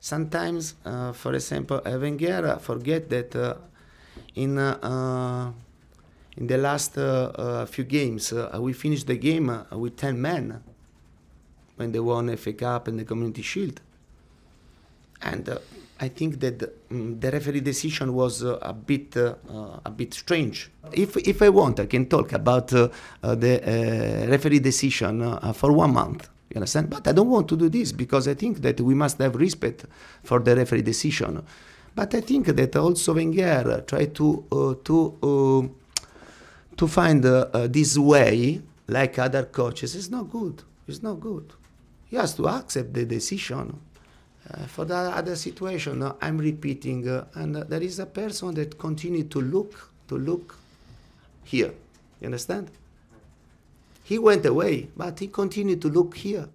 sometimes, uh, for example, Wenger forget that uh, in uh, uh in the last uh, uh, few games we finished the game with ten men when they won FA Cup and the Community Shield, and I think that the, um, mm, the referee decision was a bit a bit strange. If if I want, I can talk about the referee decision for one month. You understand? But I don't want to do this because I think that we must have respect for the referee decision. But I think that also Wenger tried to uh, to uh, to find uh, uh this way, like other coaches. It's not good. It's not good. He has to accept the decision. Uh, for the other situation, uh, I'm repeating, and there is a person that continue to look, to look here. You understand? He went away, but he continued to look here.